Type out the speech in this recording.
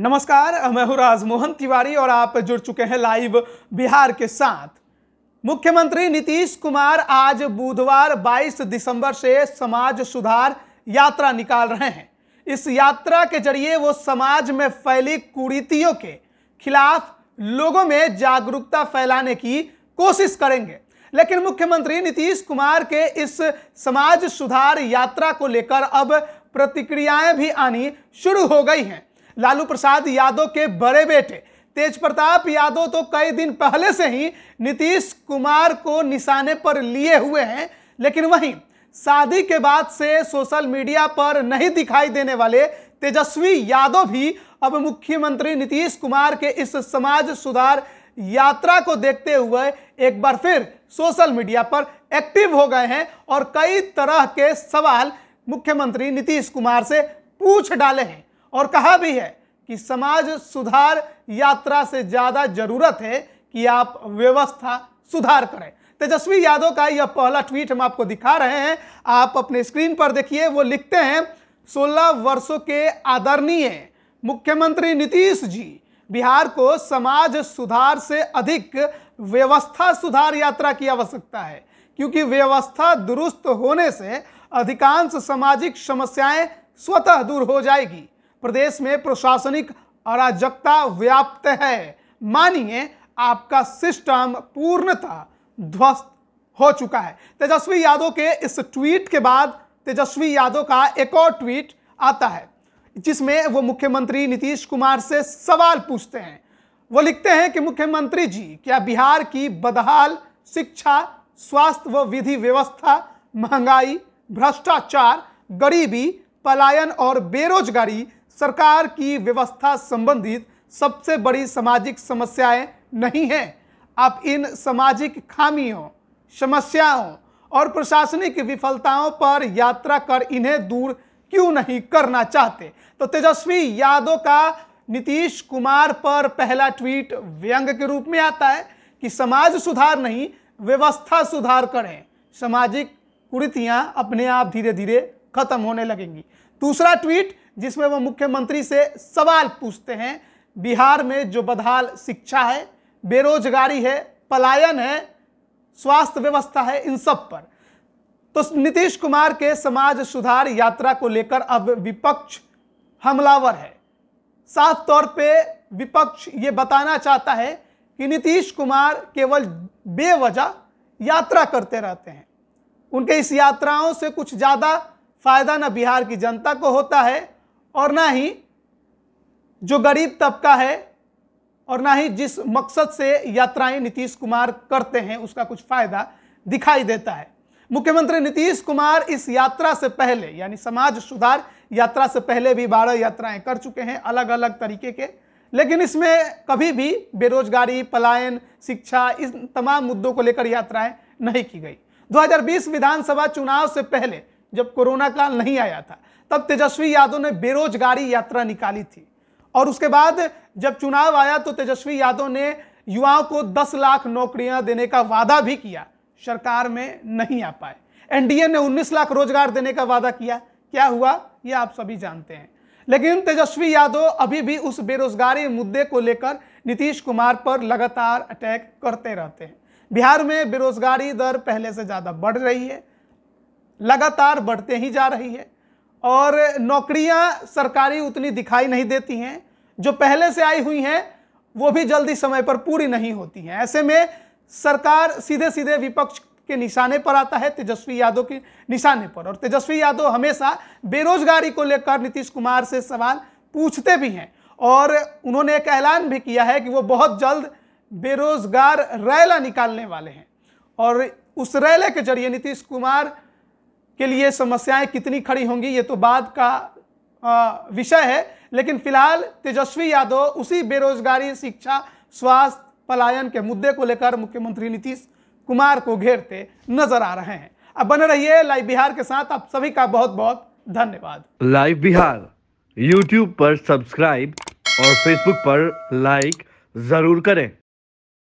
नमस्कार मैं हूं राजमोहन तिवारी और आप जुड़ चुके हैं लाइव बिहार के साथ मुख्यमंत्री नीतीश कुमार आज बुधवार 22 दिसंबर से समाज सुधार यात्रा निकाल रहे हैं इस यात्रा के जरिए वो समाज में फैली कुरीतियों के खिलाफ लोगों में जागरूकता फैलाने की कोशिश करेंगे लेकिन मुख्यमंत्री नीतीश कुमार के इस समाज सुधार यात्रा को लेकर अब प्रतिक्रियाएं भी आनी शुरू हो गई हैं लालू प्रसाद यादव के बड़े बेटे तेज प्रताप यादव तो कई दिन पहले से ही नीतीश कुमार को निशाने पर लिए हुए हैं लेकिन वहीं शादी के बाद से सोशल मीडिया पर नहीं दिखाई देने वाले तेजस्वी यादव भी अब मुख्यमंत्री नीतीश कुमार के इस समाज सुधार यात्रा को देखते हुए एक बार फिर सोशल मीडिया पर एक्टिव हो गए हैं और कई तरह के सवाल मुख्यमंत्री नीतीश कुमार से पूछ डाले हैं और कहा भी है कि समाज सुधार यात्रा से ज़्यादा जरूरत है कि आप व्यवस्था सुधार करें तेजस्वी यादव का यह पहला ट्वीट हम आपको दिखा रहे हैं आप अपने स्क्रीन पर देखिए वो लिखते हैं 16 वर्षों के आदरणीय मुख्यमंत्री नीतीश जी बिहार को समाज सुधार से अधिक व्यवस्था सुधार यात्रा की आवश्यकता है क्योंकि व्यवस्था दुरुस्त होने से अधिकांश सामाजिक समस्याएं स्वतः दूर हो जाएगी प्रदेश में प्रशासनिक अराजकता व्याप्त है मानिए आपका सिस्टम पूर्णतः ध्वस्त हो चुका है तेजस्वी यादव के इस ट्वीट के बाद तेजस्वी यादव का एक और ट्वीट आता है जिसमें वो मुख्यमंत्री नीतीश कुमार से सवाल पूछते हैं वो लिखते हैं कि मुख्यमंत्री जी क्या बिहार की बदहाल शिक्षा स्वास्थ्य व विधि व्यवस्था महंगाई भ्रष्टाचार गरीबी पलायन और बेरोजगारी सरकार की व्यवस्था संबंधित सबसे बड़ी सामाजिक समस्याएं नहीं हैं आप इन सामाजिक खामियों समस्याओं और प्रशासनिक विफलताओं पर यात्रा कर इन्हें दूर क्यों नहीं करना चाहते तो तेजस्वी यादव का नीतीश कुमार पर पहला ट्वीट व्यंग के रूप में आता है कि समाज सुधार नहीं व्यवस्था सुधार करें सामाजिक कुरीतियाँ अपने आप धीरे धीरे खत्म होने लगेंगी दूसरा ट्वीट जिसमें वो मुख्यमंत्री से सवाल पूछते हैं बिहार में जो बदहाल शिक्षा है बेरोजगारी है पलायन है स्वास्थ्य व्यवस्था है इन सब पर तो नीतीश कुमार के समाज सुधार यात्रा को लेकर अब विपक्ष हमलावर है साफ तौर पे विपक्ष ये बताना चाहता है कि नीतीश कुमार केवल बेवजह यात्रा करते रहते हैं उनके इस यात्राओं से कुछ ज़्यादा फ़ायदा ना बिहार की जनता को होता है और ना ही जो गरीब तबका है और ना ही जिस मकसद से यात्राएं नीतीश कुमार करते हैं उसका कुछ फ़ायदा दिखाई देता है मुख्यमंत्री नीतीश कुमार इस यात्रा से पहले यानी समाज सुधार यात्रा से पहले भी बारह यात्राएं कर चुके हैं अलग अलग तरीके के लेकिन इसमें कभी भी बेरोजगारी पलायन शिक्षा इन तमाम मुद्दों को लेकर यात्राएं नहीं की गई 2020 विधानसभा चुनाव से पहले जब कोरोना काल नहीं आया था तब तेजस्वी यादव ने बेरोजगारी यात्रा निकाली थी और उसके बाद जब चुनाव आया तो तेजस्वी यादव ने युवाओं को 10 लाख नौकरियां देने का वादा भी किया सरकार में नहीं आ पाए एनडीए ने 19 लाख रोजगार देने का वादा किया क्या हुआ यह आप सभी जानते हैं लेकिन तेजस्वी यादव अभी भी उस बेरोजगारी मुद्दे को लेकर नीतीश कुमार पर लगातार अटैक करते रहते हैं बिहार में बेरोजगारी दर पहले से ज़्यादा बढ़ रही है लगातार बढ़ते ही जा रही है और नौकरियां सरकारी उतनी दिखाई नहीं देती हैं जो पहले से आई हुई हैं वो भी जल्दी समय पर पूरी नहीं होती हैं ऐसे में सरकार सीधे सीधे विपक्ष के निशाने पर आता है तेजस्वी यादव के निशाने पर और तेजस्वी यादव हमेशा बेरोजगारी को लेकर नीतीश कुमार से सवाल पूछते भी हैं और उन्होंने एक ऐलान भी किया है कि वो बहुत जल्द बेरोजगार रैला निकालने वाले हैं और उस रैले के जरिए नीतीश कुमार के लिए समस्याएं कितनी खड़ी होंगी ये तो बाद का विषय है लेकिन फिलहाल तेजस्वी यादव उसी बेरोजगारी शिक्षा स्वास्थ्य पलायन के मुद्दे को लेकर मुख्यमंत्री नीतीश कुमार को घेरते नजर आ रहे हैं अब बने रहिए लाइव बिहार के साथ आप सभी का बहुत बहुत धन्यवाद लाइव बिहार यूट्यूब पर सब्सक्राइब और फेसबुक पर लाइक जरूर करें